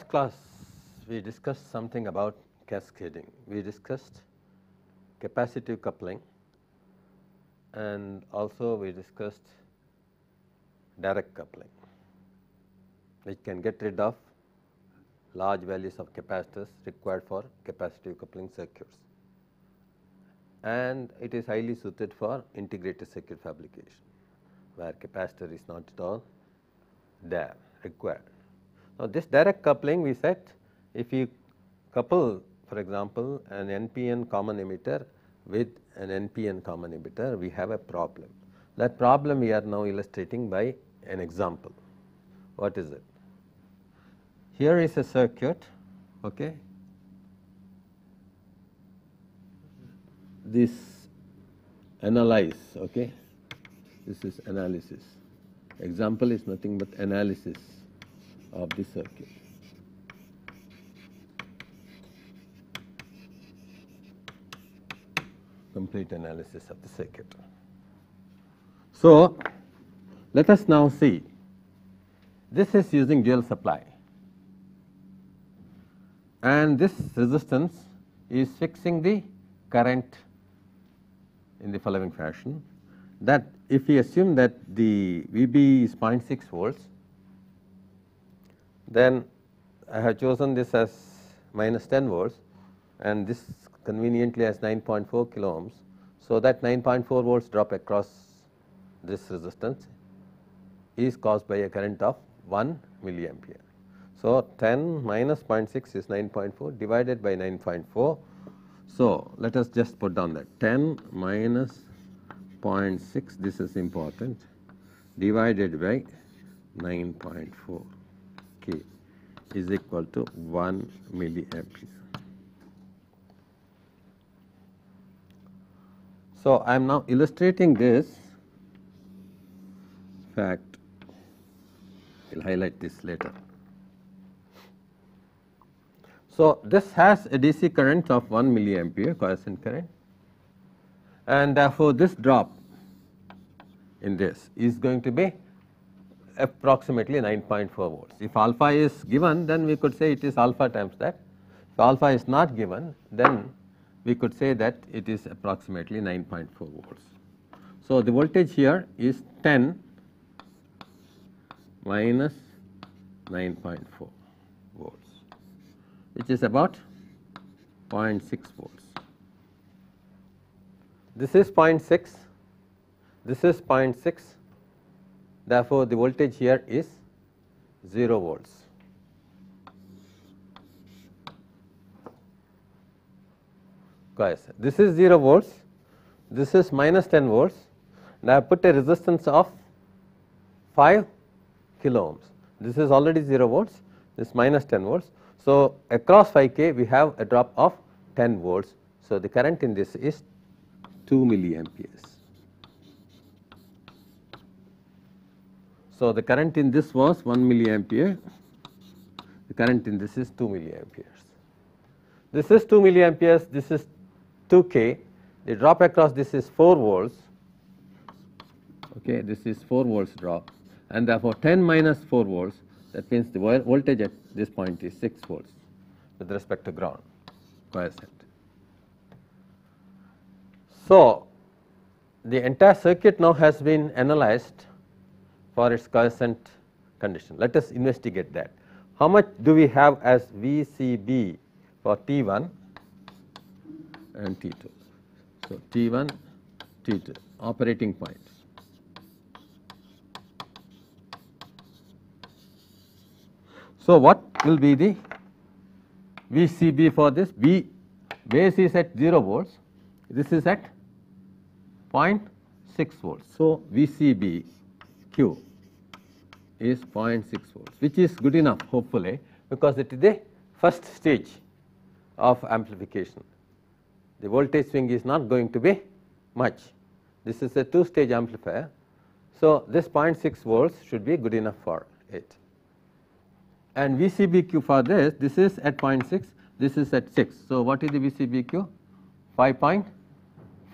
last class, we discussed something about cascading. We discussed capacitive coupling and also we discussed direct coupling, which can get rid of large values of capacitors required for capacitive coupling circuits. And it is highly suited for integrated circuit fabrication, where capacitor is not at all there required. Now, this direct coupling we said if you couple for example, an NPN common emitter with an NPN common emitter, we have a problem. That problem we are now illustrating by an example. What is it? Here is a circuit, okay. This analyze, okay. This is analysis. Example is nothing but analysis of the circuit. Complete analysis of the circuit. So, let us now see. This is using dual supply and this resistance is fixing the current in the following fashion that if we assume that the V b is 0.6 volts then I have chosen this as minus 10 volts and this conveniently as 9.4 kilo ohms. So, that 9.4 volts drop across this resistance is caused by a current of 1 milliampere. So, 10 minus 0.6 is 9.4 divided by 9.4. So, let us just put down that 10 minus 0.6 this is important divided by 9.4 k is equal to 1 milliampere. So, I am now illustrating this fact, we will highlight this later. So, this has a DC current of 1 milliampere constant current and therefore, this drop in this is going to be approximately 9.4 volts. If alpha is given then we could say it is alpha times that. If alpha is not given then we could say that it is approximately 9.4 volts. So, the voltage here is 10 minus 9.4 volts which is about 0.6 volts. This is 0.6, this is 0.6 Therefore, the voltage here is 0 volts. Guys, this is 0 volts, this is minus 10 volts and I have put a resistance of 5 kilo ohms. This is already 0 volts, this minus 10 volts. So, across 5 k we have a drop of 10 volts. So, the current in this is 2 milliamperes. So, the current in this was 1 milliampere, the current in this is 2 milliamperes. This is 2 milliamperes, this is 2 k, the drop across this is 4 volts, okay, this is 4 volts drop and therefore 10 minus 4 volts that means the voltage at this point is 6 volts with respect to ground quiescent. So, the entire circuit now has been analyzed for its constant condition. Let us investigate that. How much do we have as VCB for T1 and T2? So, T1, T2 operating point. So, what will be the VCB for this? V base is at 0 volts, this is at 0.6 volts. So, VCB Q is 0.6 volts which is good enough hopefully because it is the first stage of amplification. The voltage swing is not going to be much. This is a two stage amplifier. So, this 0.6 volts should be good enough for it. And VCBQ for this, this is at 0.6, this is at 6. So, what is the VCBQ? 5.4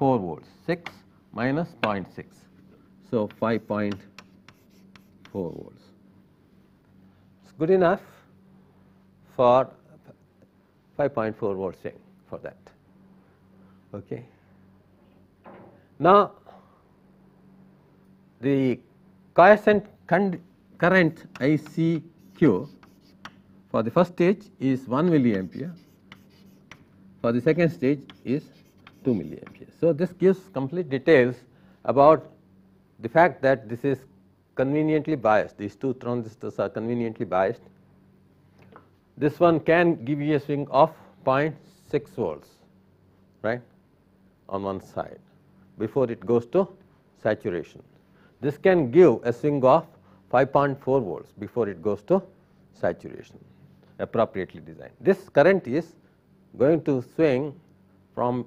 volts, 6 minus 0.6. So, 5.4 4 volts. It is good enough for 5.4 volt string for that. Okay. Now, the quiescent current ICQ for the first stage is 1 milliampere, for the second stage is 2 milliampere. So, this gives complete details about the fact that this is conveniently biased these two transistors are conveniently biased. This one can give you a swing of 0.6 volts right on one side before it goes to saturation. This can give a swing of 5.4 volts before it goes to saturation appropriately designed. This current is going to swing from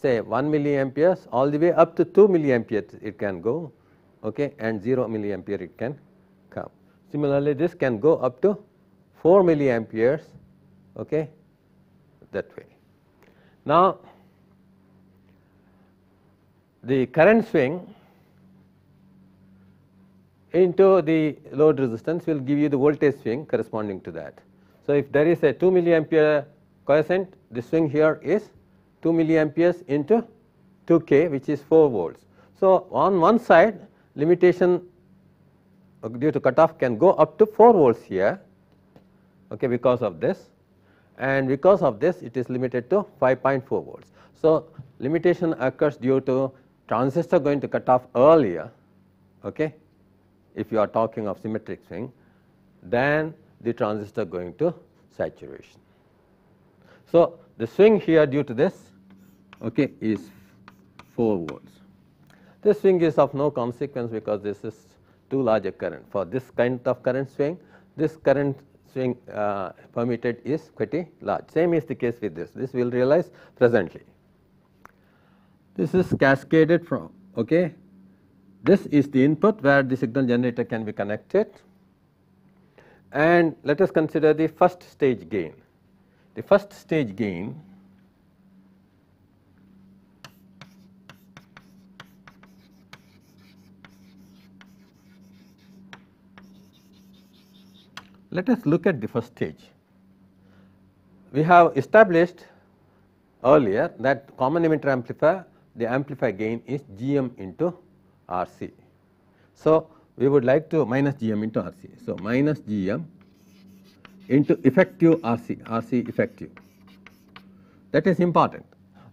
say 1 milliampere all the way up to 2 milliampere. it can go okay, and 0 milliampere it can come. Similarly, this can go up to 4 milliamperes okay, that way. Now, the current swing into the load resistance will give you the voltage swing corresponding to that. So, if there is a 2 milliampere coefficient, the swing here is 2 milliamperes into 2 k which is 4 volts. So, on one side limitation uh, due to cutoff can go up to 4 volts here okay, because of this and because of this it is limited to 5.4 volts. So, limitation occurs due to transistor going to cut off earlier okay, if you are talking of symmetric swing than the transistor going to saturation. So, the swing here due to this okay, is 4 volts. This swing is of no consequence because this is too large a current. For this kind of current swing, this current swing uh, permitted is pretty large. Same is the case with this. This we will realize presently. This is cascaded from, okay. This is the input where the signal generator can be connected. And let us consider the first stage gain. The first stage gain Let us look at the first stage. We have established earlier that common emitter amplifier the amplifier gain is gm into RC. So, we would like to minus gm into RC. So, minus gm into effective RC, RC effective that is important.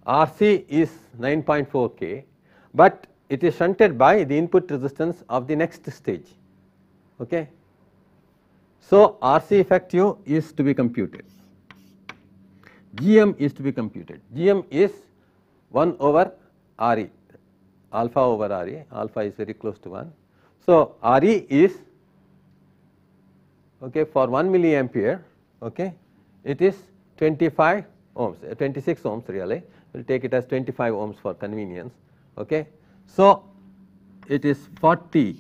RC is 9.4 k, but it is shunted by the input resistance of the next stage. Okay. So, RC effective is to be computed, GM is to be computed, GM is 1 over RE, alpha over RE, alpha is very close to 1. So, RE is okay, for 1 milliampere, okay, it is 25 ohms, uh, 26 ohms really, we will take it as 25 ohms for convenience. Okay. So, it is 40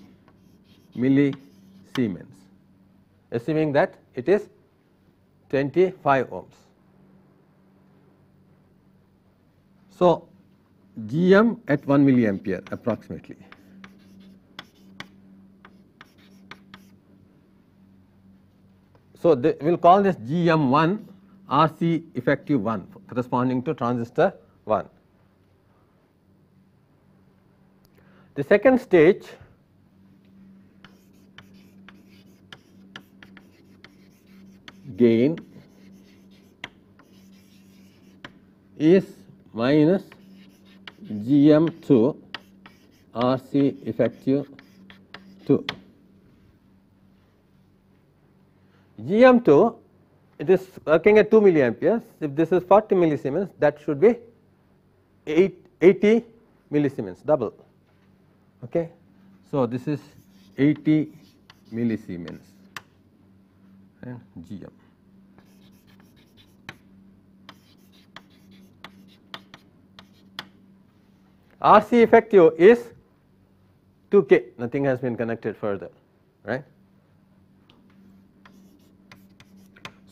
millisiemens assuming that it is 25 ohms. So, GM at 1 milliampere approximately. So, we will call this GM1 RC effective 1 corresponding to transistor 1. The second stage gain is minus GM2 RC effective 2. GM2 it is working at 2 milliamperes if this is 40 millisiemens that should be 8 80 millisiemens double okay so this is 80 millisiemens and gm RC effective is 2k nothing has been connected further right.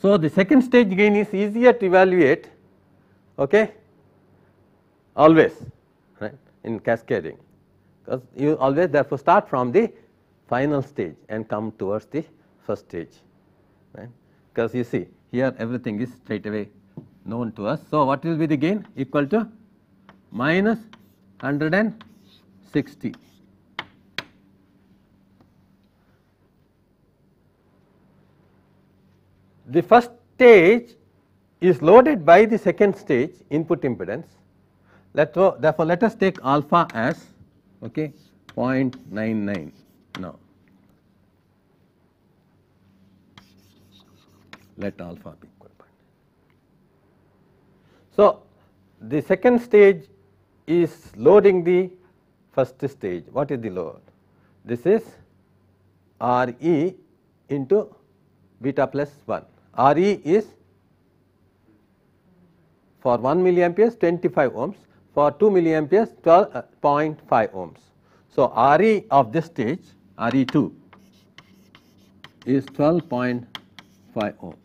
So, the second stage gain is easier to evaluate okay always right in cascading because you always therefore start from the final stage and come towards the first stage right because you see here everything is straight away known to us. So, what will be the gain equal to minus 160. The first stage is loaded by the second stage input impedance. Let, therefore, let us take alpha as okay, 0.99 now. Let alpha be equal. So, the second stage is loading the first stage. What is the load? This is R e into beta plus 1. R e is for 1 milliampere, 25 ohms, for 2 milliampere, 12.5 uh, ohms. So, R e of this stage R e 2 is 12.5 ohms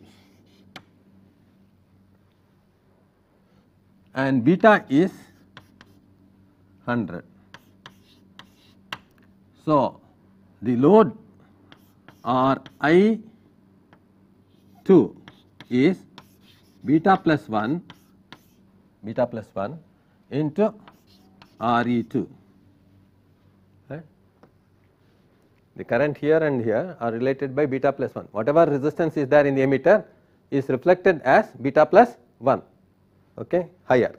and beta is 100. So, the load R I 2 is beta plus 1 beta plus 1 into R E 2. Right. The current here and here are related by beta plus 1. Whatever resistance is there in the emitter is reflected as beta plus 1 okay, higher.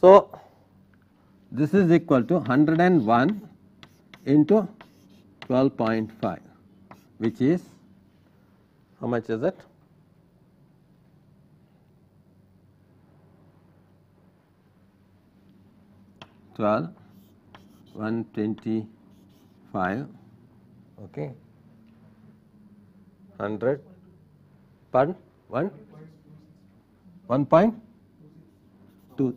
So, this is equal to 101 into 12.5 which is how much is it? Twelve, one twenty-five, okay, hundred, pardon, one, one point two.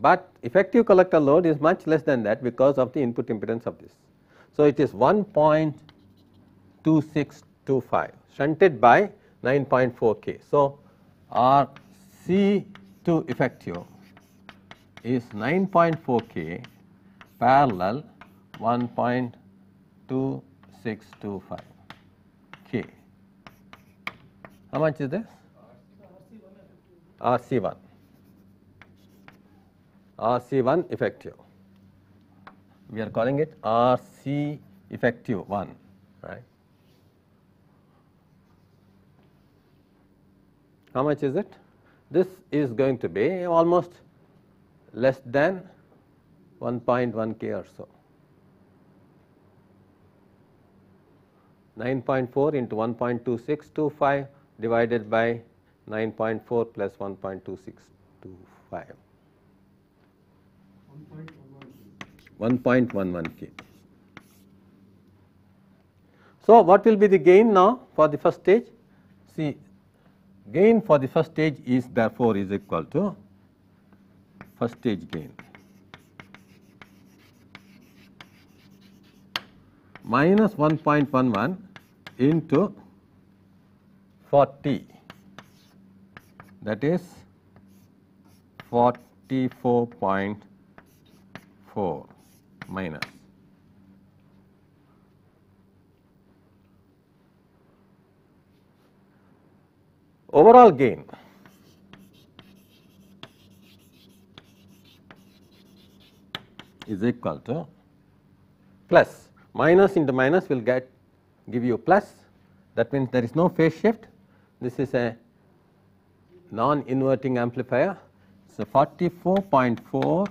but effective collector load is much less than that because of the input impedance of this. So, it is 1.2625 shunted by 9.4 k. So, R C to 2 effective is 9.4 k parallel 1.2625 k. How much is this? RC 1 RC1 effective. We are calling it RC effective 1, right. How much is it? This is going to be almost less than 1.1 K or so. 9.4 into 1.2625 divided by 9.4 plus 1.2625. 1.11k. So, what will be the gain now for the first stage? See gain for the first stage is therefore is equal to first stage gain minus 1.11 into 40 that is 44. 4 minus overall gain is equal to plus minus into minus will get give you plus that means there is no phase shift this is a non inverting amplifier so 44.4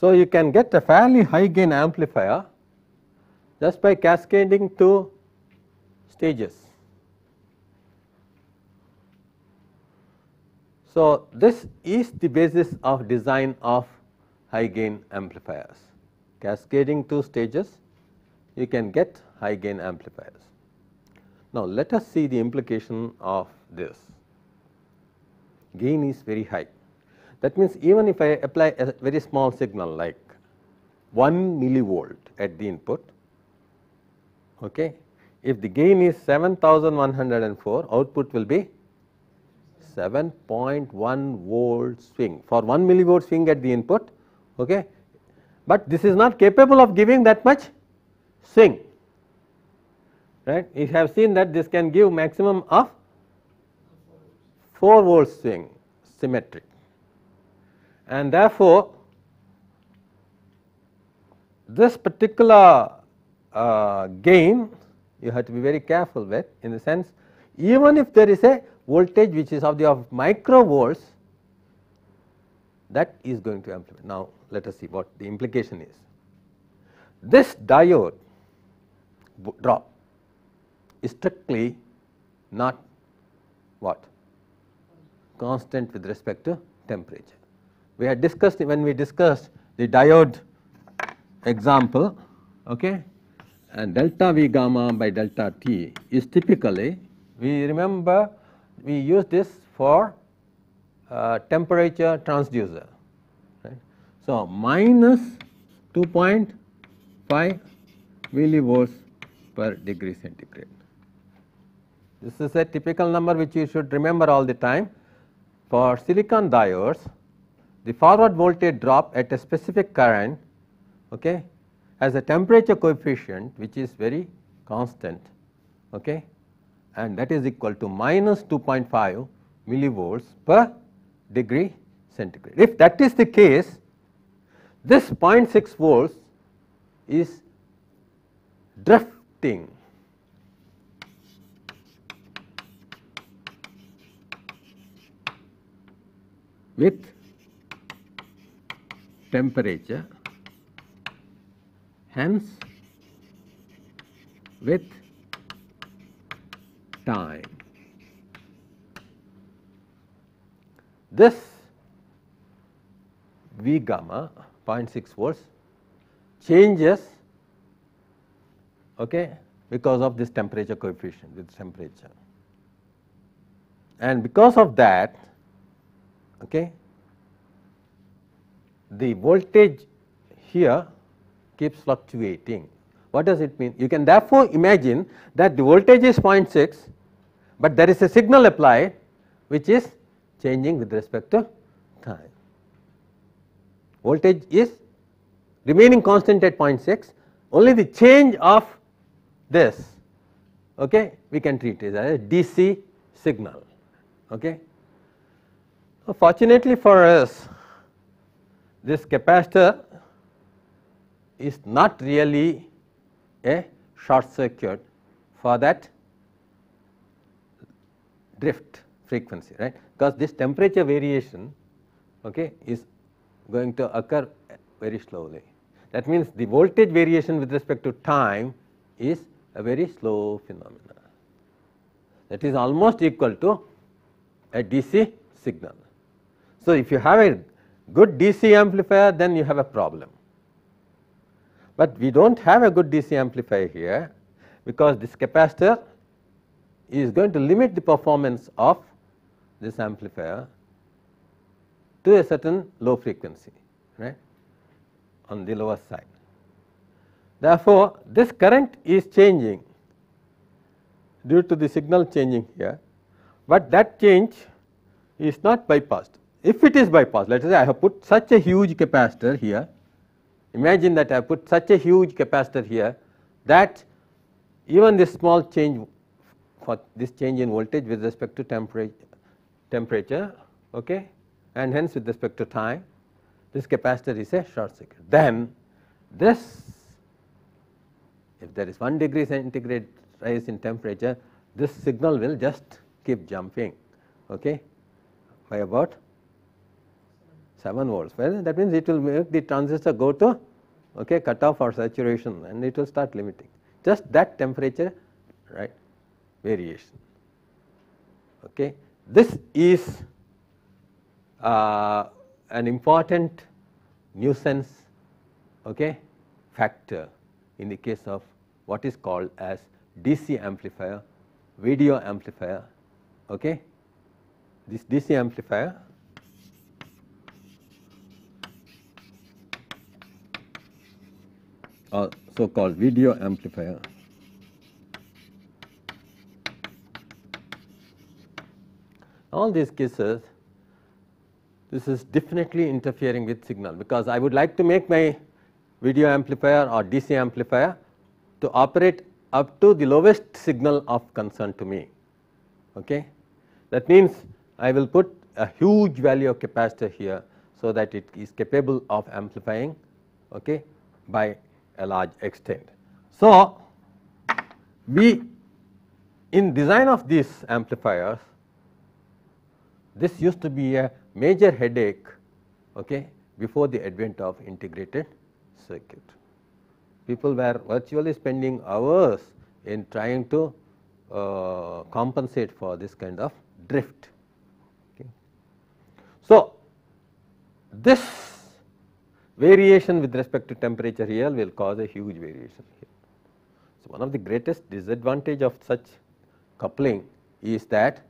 So, you can get a fairly high gain amplifier just by cascading two stages. So, this is the basis of design of high gain amplifiers. Cascading two stages, you can get high gain amplifiers. Now, let us see the implication of this. Gain is very high. That means even if I apply a very small signal like 1 millivolt at the input, okay, if the gain is 7104 output will be 7.1 volt swing for 1 millivolt swing at the input. Okay. But this is not capable of giving that much swing right. You have seen that this can give maximum of 4 volt swing symmetric and therefore, this particular uh, gain you have to be very careful with in the sense even if there is a voltage which is of the of microvolts that is going to amplify. Now, let us see what the implication is. This diode drop is strictly not what constant with respect to temperature we had discussed when we discussed the diode example okay and delta V gamma by delta T is typically we remember we use this for uh, temperature transducer right. So, minus 2.5 millivolts per degree centigrade. This is a typical number which you should remember all the time for silicon diodes the forward voltage drop at a specific current okay, has a temperature coefficient which is very constant okay, and that is equal to minus 2.5 millivolts per degree centigrade. If that is the case, this 0.6 volts is drifting with temperature. Hence, with time. This V gamma 0.6 volts changes okay, because of this temperature coefficient with temperature. And because of that, okay, the voltage here keeps fluctuating. What does it mean? You can therefore imagine that the voltage is 0.6, but there is a signal applied which is changing with respect to time. Voltage is remaining constant at 0.6, only the change of this okay, we can treat it as a DC signal. Okay. So fortunately for us, this capacitor is not really a short circuit for that drift frequency right because this temperature variation okay is going to occur very slowly that means the voltage variation with respect to time is a very slow phenomena that is almost equal to a DC signal. So, if you have a good DC amplifier then you have a problem. But we do not have a good DC amplifier here because this capacitor is going to limit the performance of this amplifier to a certain low frequency right on the lower side. Therefore, this current is changing due to the signal changing here, but that change is not bypassed if it is bypassed, let us say I have put such a huge capacitor here, imagine that I put such a huge capacitor here that even this small change for this change in voltage with respect to temperature, temperature okay, and hence with respect to time, this capacitor is a short circuit. Then this if there is 1 degree centigrade rise in temperature, this signal will just keep jumping okay, by about 7 volts. Well, that means it will make the transistor go to okay, cut off or saturation and it will start limiting just that temperature right variation. Okay. This is uh, an important nuisance okay, factor in the case of what is called as DC amplifier, video amplifier. Okay. This DC amplifier or so-called video amplifier. All these cases, this is definitely interfering with signal because I would like to make my video amplifier or DC amplifier to operate up to the lowest signal of concern to me. Okay? That means, I will put a huge value of capacitor here, so that it is capable of amplifying okay, by a large extent. So, we in design of these amplifiers, this used to be a major headache okay, before the advent of integrated circuit. People were virtually spending hours in trying to uh, compensate for this kind of drift. Okay. So, this variation with respect to temperature here will cause a huge variation here. So, one of the greatest disadvantage of such coupling is that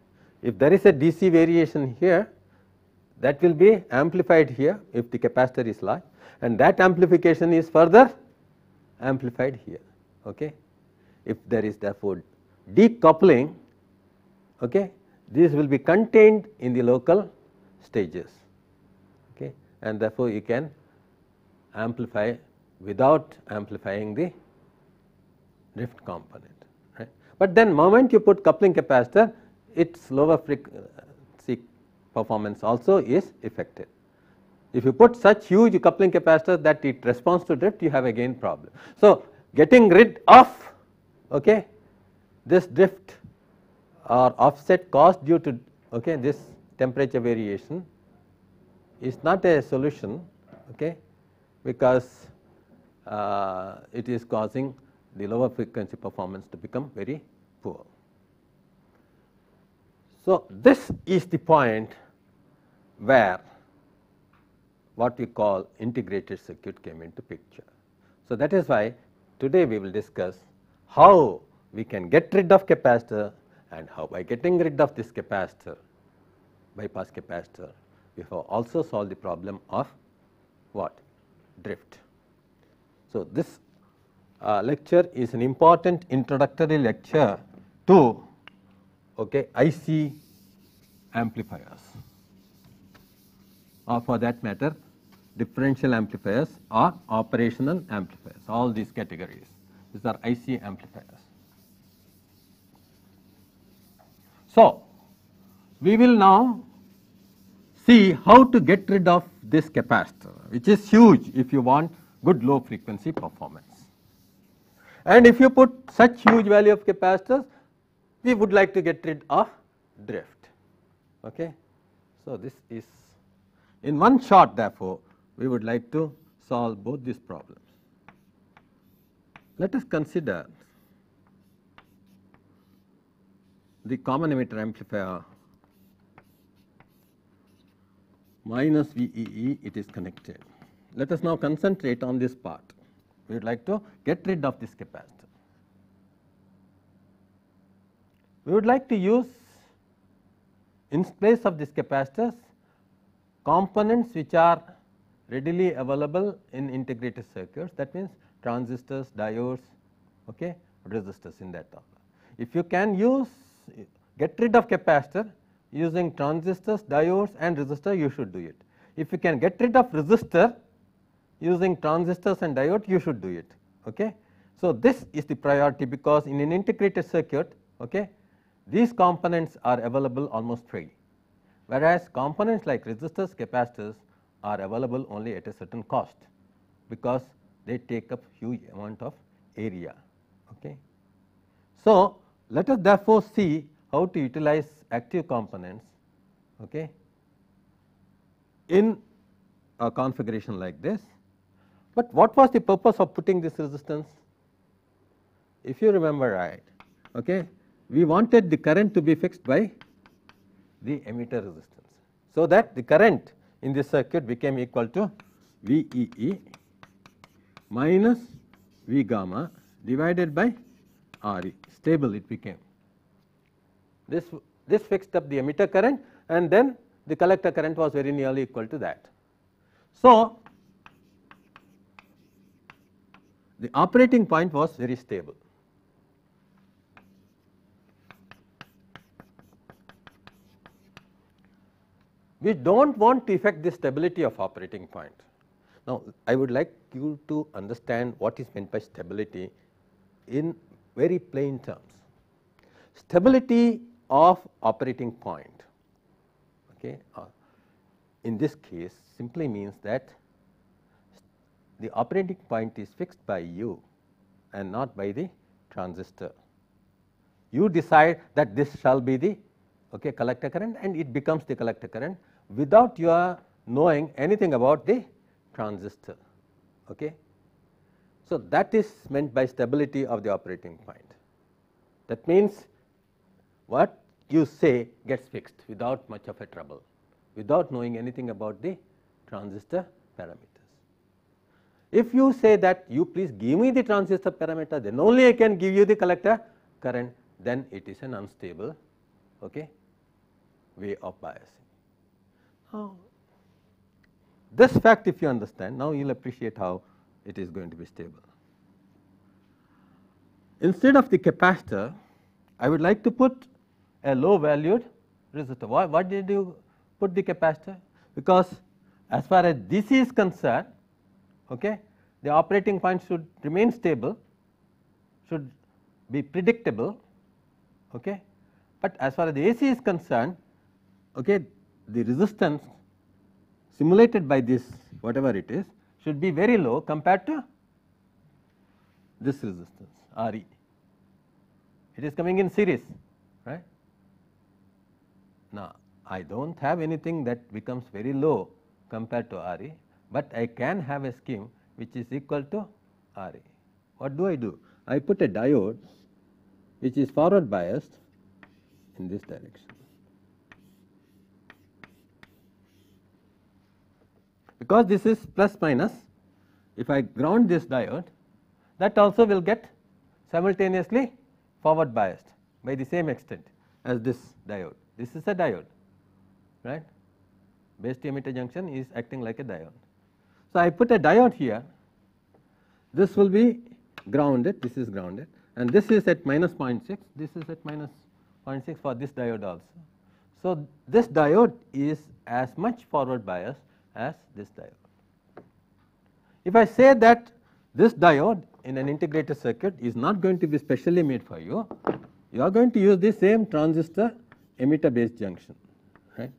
if there is a DC variation here that will be amplified here if the capacitor is large and that amplification is further amplified here. Okay. If there is therefore decoupling, okay, this will be contained in the local stages okay, and therefore you can amplify without amplifying the drift component. Right. But then moment you put coupling capacitor its lower frequency performance also is affected. If you put such huge coupling capacitor that it responds to drift you have again problem. So, getting rid of okay, this drift or offset caused due to okay, this temperature variation is not a solution okay, because uh, it is causing the lower frequency performance to become very poor. So, this is the point where what we call integrated circuit came into picture. So, that is why today we will discuss how we can get rid of capacitor and how by getting rid of this capacitor bypass capacitor we have also solved the problem of what drift. So, this uh, lecture is an important introductory lecture to okay, IC amplifiers or uh, for that matter differential amplifiers or operational amplifiers all these categories these are IC amplifiers. So, we will now see how to get rid of this capacitor which is huge if you want good low frequency performance. And if you put such huge value of capacitors we would like to get rid of drift. Okay. So, this is in one shot therefore, we would like to solve both these problems. Let us consider the common emitter amplifier minus VEE, it is connected. Let us now concentrate on this part. We would like to get rid of this capacitor. We would like to use in place of these capacitors components which are readily available in integrated circuits that means transistors, diodes, okay, resistors in that order. If you can use get rid of capacitor using transistors, diodes and resistor you should do it. If you can get rid of resistor using transistors and diode you should do it. Okay. So, this is the priority because in an integrated circuit okay, these components are available almost free whereas components like resistors, capacitors are available only at a certain cost because they take up huge amount of area. Okay. So, let us therefore see how to utilize active components okay, in a configuration like this. But what was the purpose of putting this resistance? If you remember right, okay, we wanted the current to be fixed by the emitter resistance. So, that the current in this circuit became equal to VEE minus V gamma divided by RE stable it became. This this fixed up the emitter current and then the collector current was very nearly equal to that. So, the operating point was very stable. We do not want to affect the stability of operating point. Now, I would like you to understand what is meant by stability in very plain terms. Stability of operating point. Okay. Uh, in this case simply means that the operating point is fixed by you and not by the transistor. You decide that this shall be the okay, collector current and it becomes the collector current without your knowing anything about the transistor. Okay. So, that is meant by stability of the operating point. That means, what you say gets fixed without much of a trouble, without knowing anything about the transistor parameters. If you say that you please give me the transistor parameter, then only I can give you the collector current, then it is an unstable okay, way of biasing. Now, this fact if you understand, now you will appreciate how it is going to be stable. Instead of the capacitor, I would like to put a low valued resistor. Why, why did you put the capacitor? Because as far as this is concerned, okay, the operating point should remain stable, should be predictable, okay. But as far as the AC is concerned, okay, the resistance simulated by this whatever it is should be very low compared to this resistance Re. It is coming in series, right. Now, I do not have anything that becomes very low compared to RE, but I can have a scheme which is equal to RE. What do I do? I put a diode which is forward biased in this direction. Because this is plus minus, if I ground this diode that also will get simultaneously forward biased by the same extent as this diode. This is a diode, right? Base to emitter junction is acting like a diode. So, I put a diode here, this will be grounded, this is grounded and this is at minus 0.6, this is at minus 0.6 for this diode also. So, this diode is as much forward bias as this diode. If I say that this diode in an integrated circuit is not going to be specially made for you, you are going to use the same transistor emitter base junction right.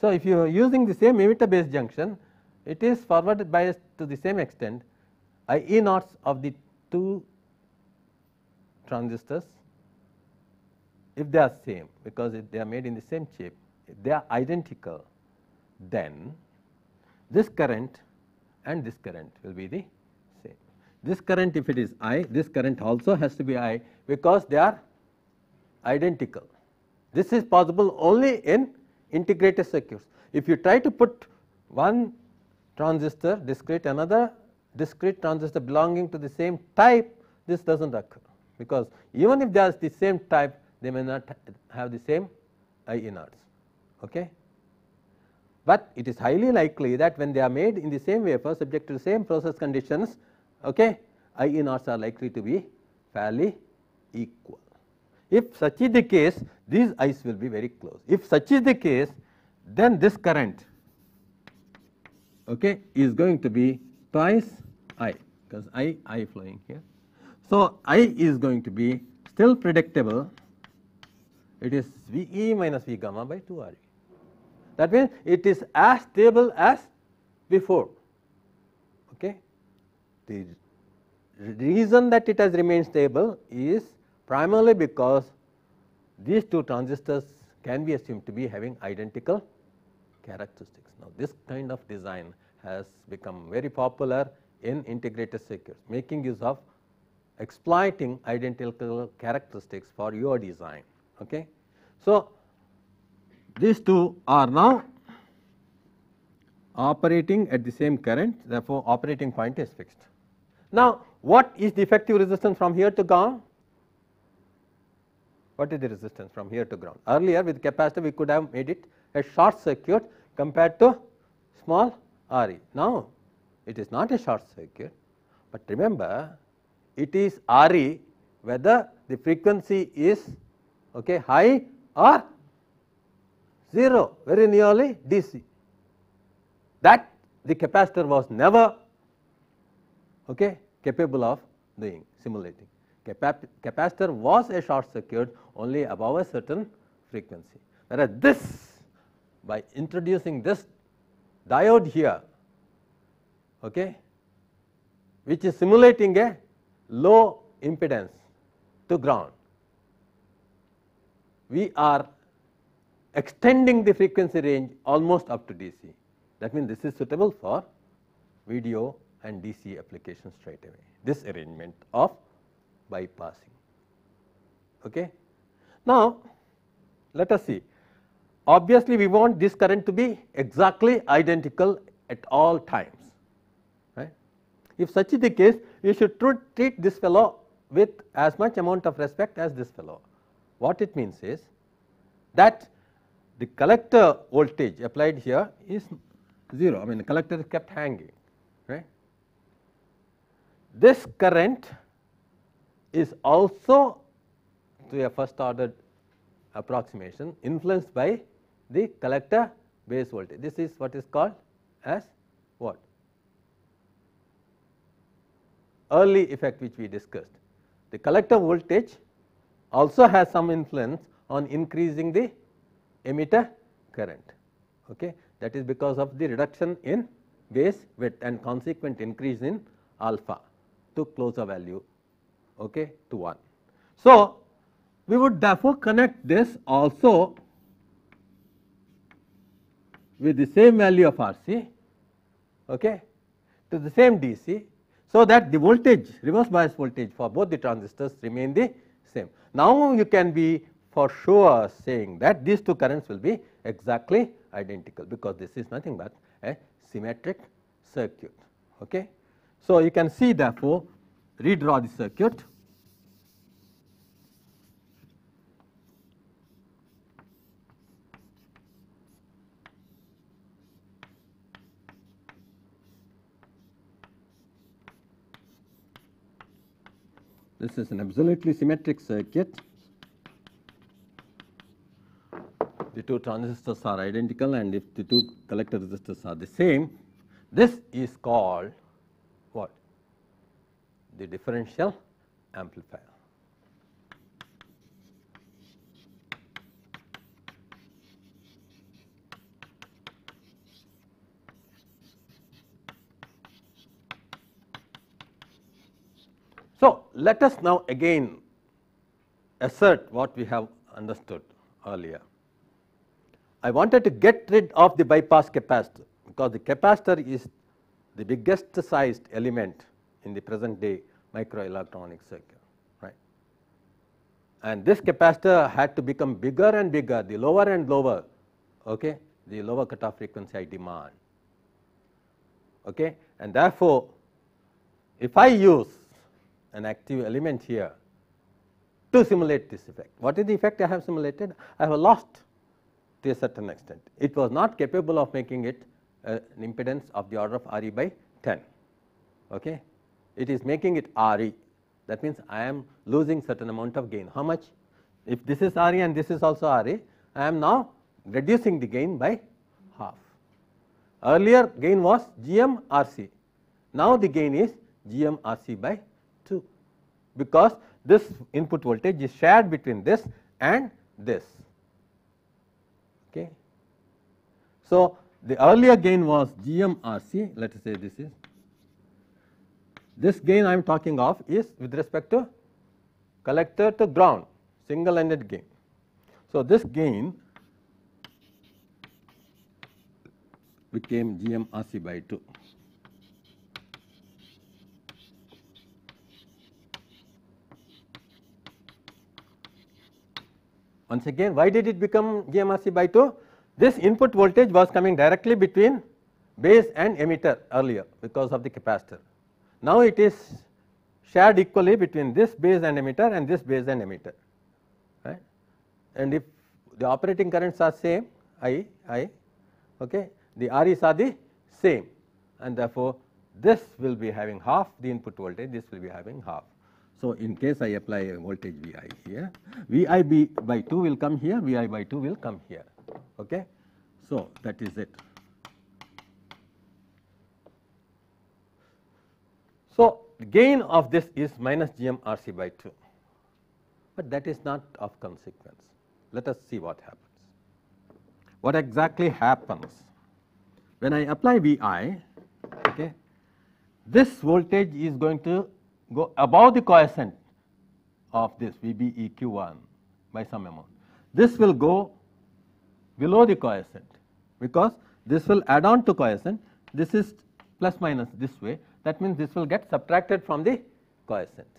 So, if you are using the same emitter base junction it is forward biased to the same extent I E naughts of the two transistors if they are same because if they are made in the same chip if they are identical then this current and this current will be the this current if it is I, this current also has to be I because they are identical. This is possible only in integrated circuits. If you try to put one transistor discrete another discrete transistor belonging to the same type this does not occur because even if they are the same type they may not have the same IE nodes. Okay? But it is highly likely that when they are made in the same wafer subject to the same process conditions okay, I e naughts are likely to be fairly equal. If such is the case, these i's will be very close. If such is the case, then this current okay, is going to be twice I because I, I flowing here. So, I is going to be still predictable, it is V e minus V gamma by 2 R e. That means, it is as stable as before. The reason that it has remained stable is primarily because these two transistors can be assumed to be having identical characteristics. Now, this kind of design has become very popular in integrated circuits making use of exploiting identical characteristics for your design. Okay. So, these two are now operating at the same current therefore, operating point is fixed. Now, what is the effective resistance from here to ground? What is the resistance from here to ground? Earlier with capacitor we could have made it a short circuit compared to small Re. Now, it is not a short circuit, but remember it is Re whether the frequency is okay, high or 0 very nearly DC that the capacitor was never okay, capable of doing simulating. Capap capacitor was a short circuit only above a certain frequency. Whereas this by introducing this diode here, okay, which is simulating a low impedance to ground, we are extending the frequency range almost up to DC. That means, this is suitable for video and DC application straight away, this arrangement of bypassing. Okay. Now, let us see obviously we want this current to be exactly identical at all times. Right? If such is the case we should treat this fellow with as much amount of respect as this fellow. What it means is that the collector voltage applied here is 0 I mean the collector is kept hanging this current is also to a first order approximation influenced by the collector base voltage. This is what is called as what early effect which we discussed. The collector voltage also has some influence on increasing the emitter current. Okay. That is because of the reduction in base width and consequent increase in alpha to closer value okay, to 1. So, we would therefore connect this also with the same value of RC okay, to the same DC. So, that the voltage reverse bias voltage for both the transistors remain the same. Now, you can be for sure saying that these two currents will be exactly identical because this is nothing but a symmetric circuit. Okay. So, you can see therefore, redraw the circuit. This is an absolutely symmetric circuit. The two transistors are identical and if the two collector resistors are the same, this is called the differential amplifier. So, let us now again assert what we have understood earlier. I wanted to get rid of the bypass capacitor because the capacitor is the biggest sized element in the present day microelectronic circuit. right? And this capacitor had to become bigger and bigger the lower and lower okay, the lower cutoff frequency I demand. Okay? And therefore, if I use an active element here to simulate this effect, what is the effect I have simulated? I have lost to a certain extent. It was not capable of making it uh, an impedance of the order of Re by 10. Okay? it is making it RE that means I am losing certain amount of gain. How much? If this is RE and this is also RE, I am now reducing the gain by half. Earlier gain was GM RC, now the gain is GM RC by 2 because this input voltage is shared between this and this. Okay. So, the earlier gain was GM RC, let us say this is this gain I am talking of is with respect to collector to ground single ended gain. So, this gain became GM RC by 2. Once again why did it become GM RC by 2? This input voltage was coming directly between base and emitter earlier because of the capacitor. Now it is shared equally between this base and emitter and this base and emitter right and if the operating currents are same I I okay the R's are the same and therefore this will be having half the input voltage this will be having half. So, in case I apply a voltage Vi here Vib by 2 will come here Vi by 2 will come here okay. So, that is it. So, gain of this is minus gm RC by 2, but that is not of consequence. Let us see what happens. What exactly happens? When I apply Vi, okay, this voltage is going to go above the coalescent of this VBEQ1 by some amount. This will go below the coalescent because this will add on to coalescent. This is plus minus this way that means this will get subtracted from the coefficient.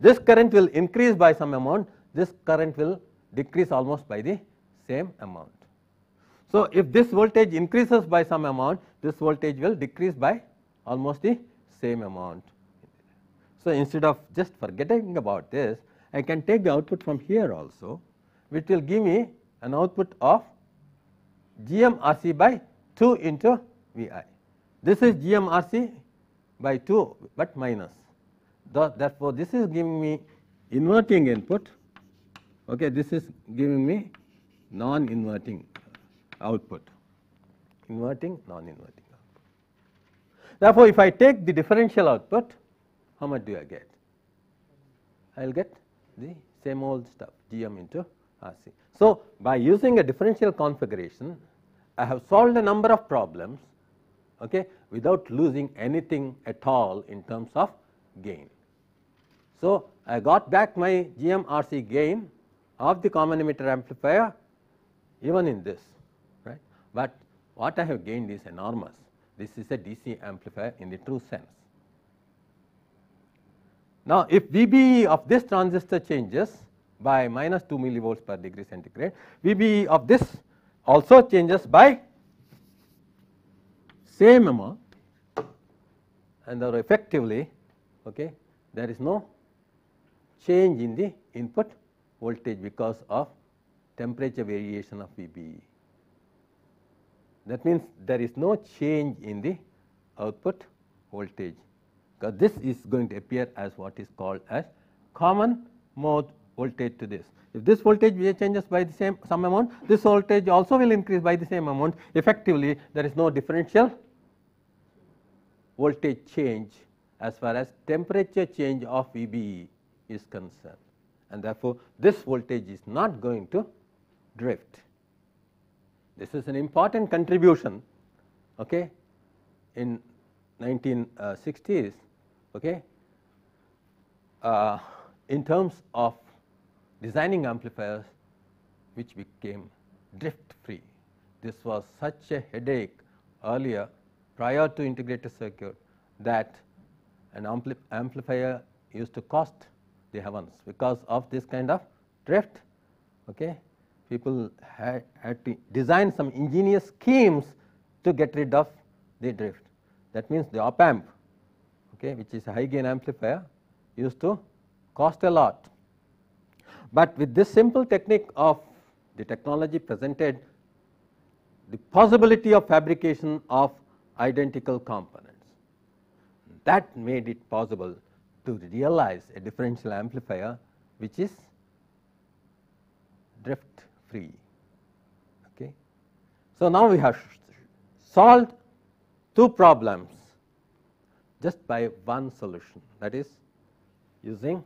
This current will increase by some amount, this current will decrease almost by the same amount. So, if this voltage increases by some amount, this voltage will decrease by almost the same amount. So, instead of just forgetting about this, I can take the output from here also, which will give me an output of GMRC by 2 into VI. This is GMRC by 2 but minus. Therefore, this is giving me inverting input, okay, this is giving me non inverting output, inverting, non inverting output. Therefore, if I take the differential output, how much do I get? I will get the same old stuff GM into RC. So, by using a differential configuration, I have solved a number of problems okay, without losing anything at all in terms of gain. So, I got back my GMRC gain of the common emitter amplifier even in this right, but what I have gained is enormous. This is a DC amplifier in the true sense. Now, if VBE of this transistor changes by minus 2 millivolts per degree centigrade, VBE of this also changes by same amount and effectively okay, there is no change in the input voltage because of temperature variation of VBE. That means, there is no change in the output voltage because this is going to appear as what is called as common mode voltage to this. If this voltage changes by the same some amount, this voltage also will increase by the same amount effectively there is no differential voltage change as far as temperature change of EBE is concerned and therefore, this voltage is not going to drift. This is an important contribution okay, in 1960s okay, uh, in terms of designing amplifiers which became drift free. This was such a headache earlier prior to integrated circuit that an ampli amplifier used to cost the heavens because of this kind of drift. Okay. People had, had to design some ingenious schemes to get rid of the drift. That means the op amp, okay, which is a high gain amplifier, used to cost a lot. But with this simple technique of the technology presented, the possibility of fabrication of identical components. That made it possible to realize a differential amplifier which is drift free. Okay. So, now we have solved two problems just by one solution that is using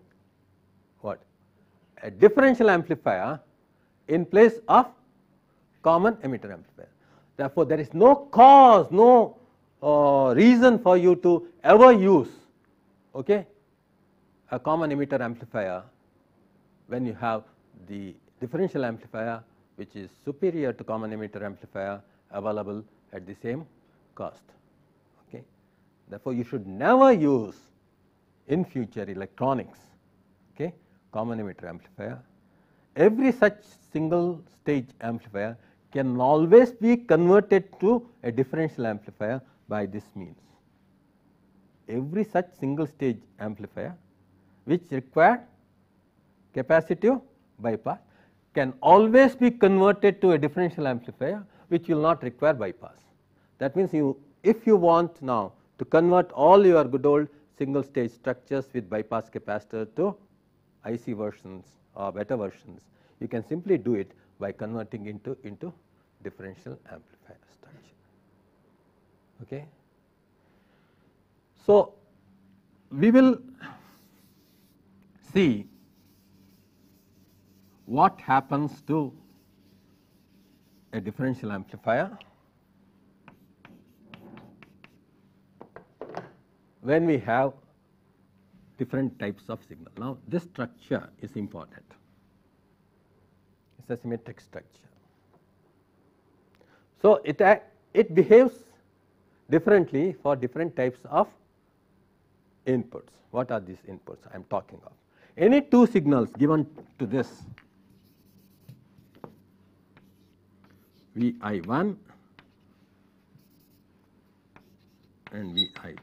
what a differential amplifier in place of common emitter amplifier. Therefore, there is no cause, no uh, reason for you to ever use okay, a common emitter amplifier when you have the differential amplifier which is superior to common emitter amplifier available at the same cost. Okay. Therefore, you should never use in future electronics okay, common emitter amplifier. Every such single stage amplifier can always be converted to a differential amplifier by this means. Every such single stage amplifier which require capacitive bypass can always be converted to a differential amplifier which will not require bypass. That means, you if you want now to convert all your good old single stage structures with bypass capacitor to IC versions or better versions, you can simply do it by converting into into differential amplifier structure. Okay. So, we will see what happens to a differential amplifier when we have different types of signal. Now, this structure is important, it is a symmetric structure. So, it, it behaves differently for different types of inputs. What are these inputs I am talking of? Any two signals given to this VI1 and VI2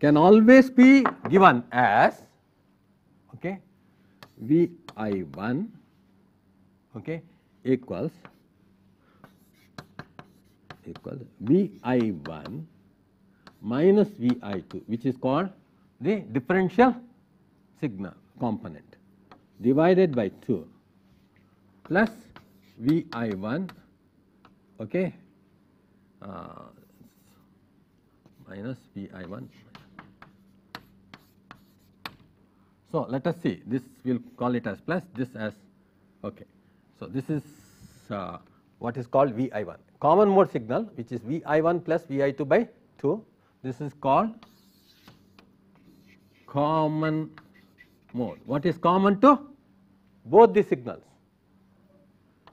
can always be given as okay, VI1 okay, equals equals Vi1 minus Vi2 which is called the differential sigma component divided by 2 plus Vi1 okay, uh, minus Vi1. So, let us see this we will call it as plus this as okay. So, this is uh, what is called Vi1 common mode signal which is Vi1 plus Vi2 by 2 this is called common mode. What is common to both the signals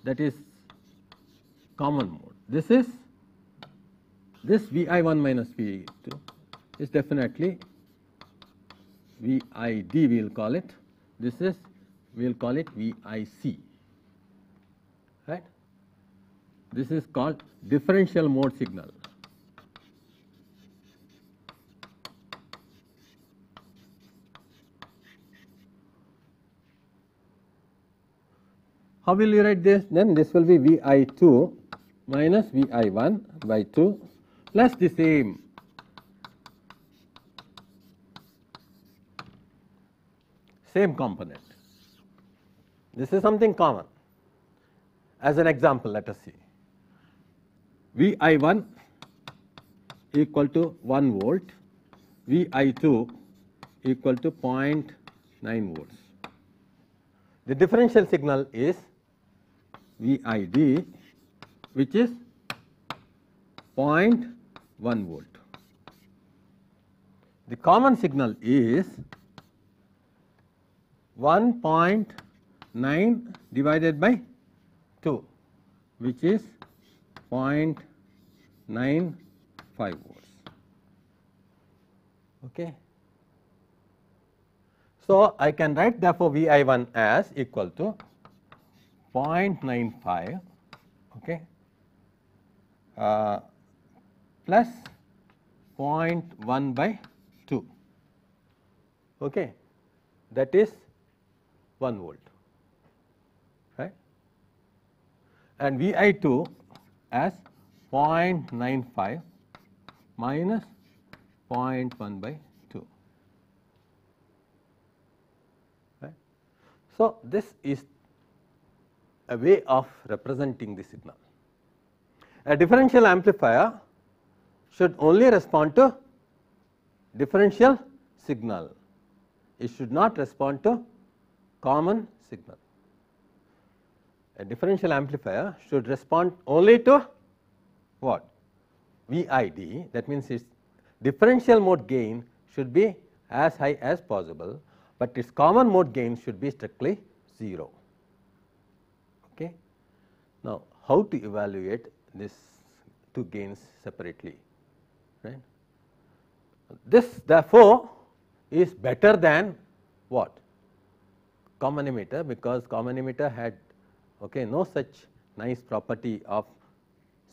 that is common mode. This is this Vi1 minus Vi2 is definitely VID we will call it, this is we will call it VIC. This is called differential mode signal. How will you write this? Then this will be Vi2 minus Vi1 by 2 plus the same same component. This is something common. As an example, let us see. VI1 equal to 1 volt, VI2 equal to 0.9 volts. The differential signal is VID which is 0.1 volt. The common signal is 1.9 divided by 2 which is 0.95 volts. Okay. So, I can write therefore VI1 as equal to 0.95 okay, uh, plus 0.1 by 2 okay, that is 1 volt right and VI2 as 0.95 minus 0.1 by 2. Right. So, this is a way of representing the signal. A differential amplifier should only respond to differential signal, it should not respond to common signal a differential amplifier should respond only to what VID that means its differential mode gain should be as high as possible, but its common mode gain should be strictly 0. Okay. Now, how to evaluate these two gains separately right. This therefore, is better than what common emitter because common emitter had okay, no such nice property of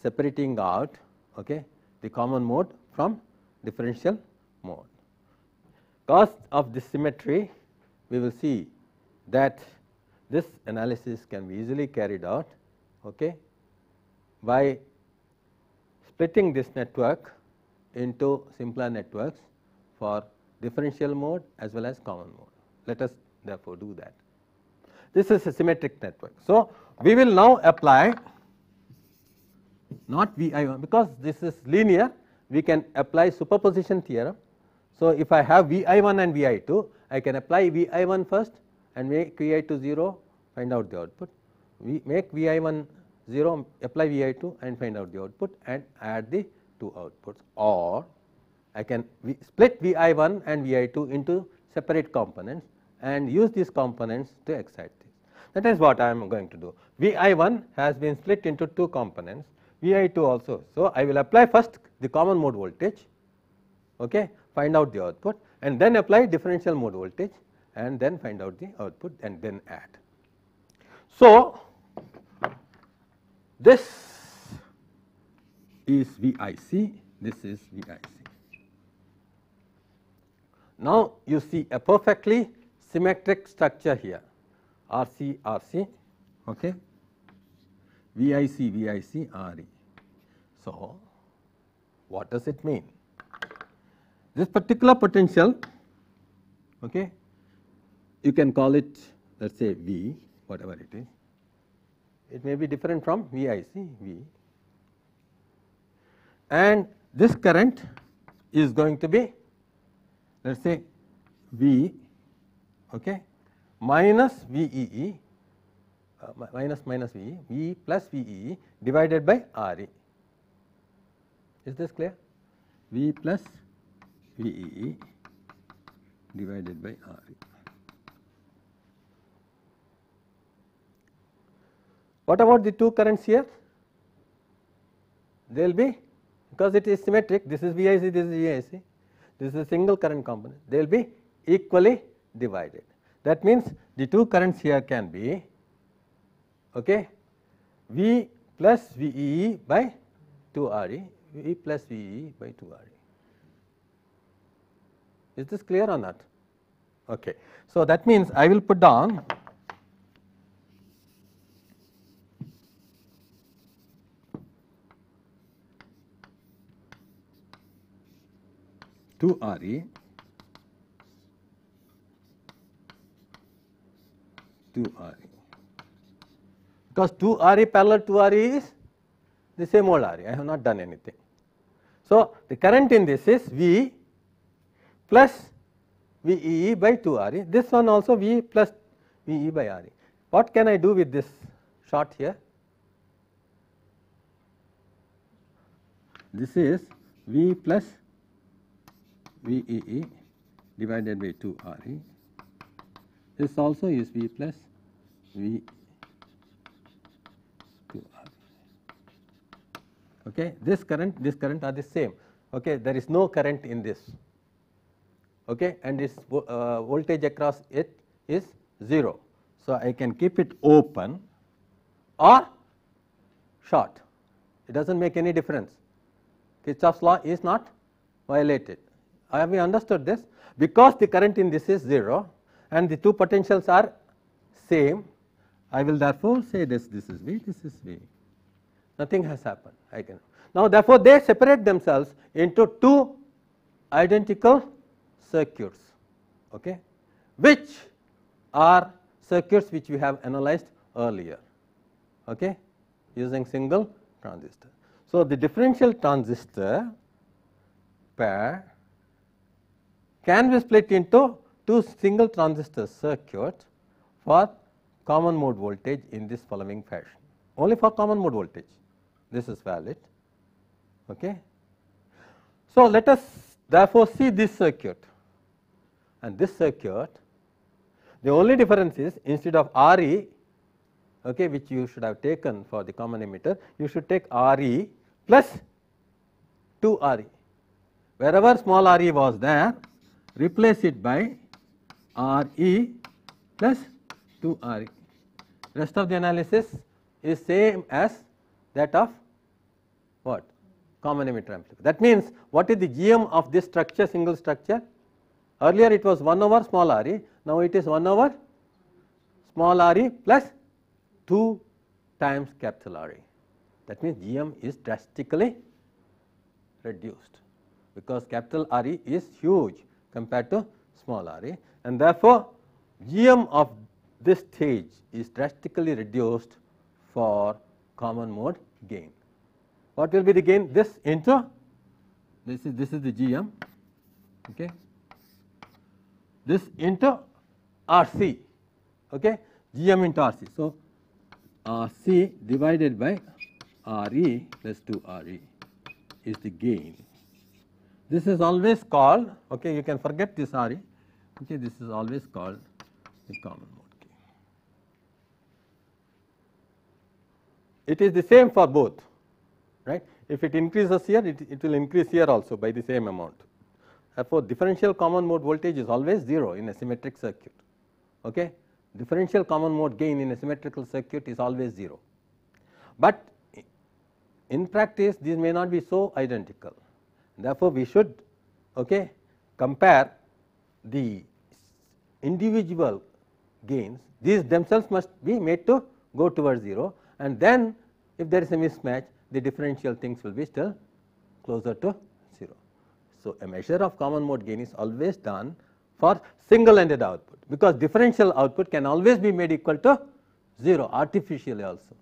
separating out okay, the common mode from differential mode. Cost of this symmetry we will see that this analysis can be easily carried out okay, by splitting this network into simpler networks for differential mode as well as common mode. Let us therefore do that. This is a symmetric network. So, we will now apply not Vi1 because this is linear we can apply superposition theorem. So, if I have Vi1 and Vi2 I can apply Vi1 first and make Vi2 0 find out the output. We make Vi1 0 apply Vi2 and find out the output and add the two outputs or I can split Vi1 and Vi2 into separate components and use these components to excite that is what I am going to do. Vi1 has been split into two components, Vi2 also. So, I will apply first the common mode voltage, okay, find out the output and then apply differential mode voltage and then find out the output and then add. So, this is VIC, this is VIC. Now, you see a perfectly symmetric structure here. R C R C, okay V I C V I C R E. So, what does it mean? This particular potential okay you can call it let us say V whatever it is it may be different from V I C V. and this current is going to be let us say V okay minus VEE uh, minus minus VE, VE plus VEE divided by RE. Is this clear? V plus VEE divided by RE. What about the two currents here? They will be because it is symmetric this is VIC this is VIC this is a single current component they will be equally divided. That means the two currents here can be okay, V plus VE by 2 RE, V plus VE by 2 RE. Is this clear or not? Okay. So, that means I will put down two RE 2 R, Because 2Re parallel to R is the same old R. I have not done anything. So, the current in this is V plus VEE by 2 R. this one also V plus VE by R. What can I do with this shot here? This is V plus VEE divided by 2RE this also is V plus V to R. Okay. This current, this current are the same. Okay. There is no current in this. Okay. And this uh, voltage across it is 0. So, I can keep it open or short. It does not make any difference. Kirchhoff's law is not violated. Have we understood this? Because the current in this is 0, and the two potentials are same I will therefore say this this is V this is V nothing has happened I can now therefore they separate themselves into two identical circuits okay which are circuits which we have analyzed earlier okay using single transistor so the differential transistor pair can be split into two single transistor circuit for common mode voltage in this following fashion only for common mode voltage this is valid. Okay. So, let us therefore see this circuit and this circuit the only difference is instead of Re okay, which you should have taken for the common emitter you should take Re plus 2 Re wherever small Re was there replace it by R E plus 2 R E. Rest of the analysis is same as that of what common emitter amplifier. That means, what is the GM of this structure single structure? Earlier it was 1 over small r e, now it is 1 over small r e plus 2 times capital R e. That means, GM is drastically reduced because capital R e is huge compared to small r e and therefore, GM of this stage is drastically reduced for common mode gain. What will be the gain? This into this is this is the GM, okay. This into RC, okay. GM into RC. So RC divided by RE plus 2 RE is the gain. This is always called, okay. You can forget this RE Okay, this is always called the common mode It is the same for both, right. If it increases here, it, it will increase here also by the same amount. Therefore, differential common mode voltage is always 0 in a symmetric circuit. Okay? Differential common mode gain in a symmetrical circuit is always 0. But in practice, these may not be so identical. Therefore, we should okay, compare the individual gains these themselves must be made to go towards 0 and then if there is a mismatch the differential things will be still closer to 0. So, a measure of common mode gain is always done for single ended output because differential output can always be made equal to 0 artificially also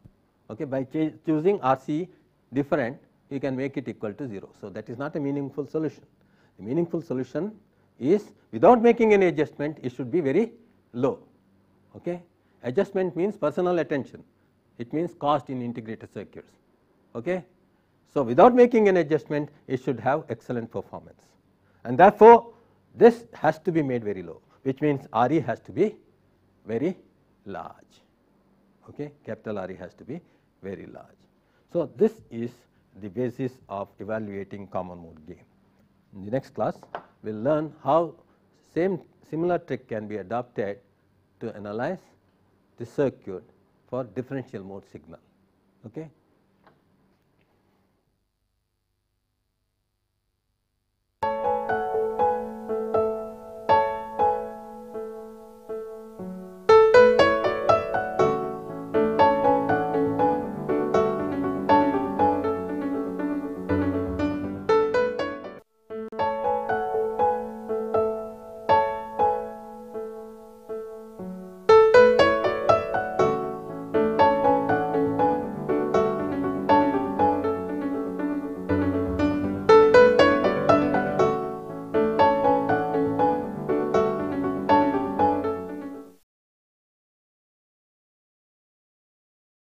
okay by choosing RC different you can make it equal to 0. So, that is not a meaningful solution the meaningful solution is without making any adjustment it should be very low. Okay. Adjustment means personal attention, it means cost in integrated circuits. Okay. So, without making an adjustment it should have excellent performance and therefore, this has to be made very low which means RE has to be very large, okay. capital RE has to be very large. So, this is the basis of evaluating common mode gain. In the next class, we will learn how same similar trick can be adopted to analyze the circuit for differential mode signal. Okay.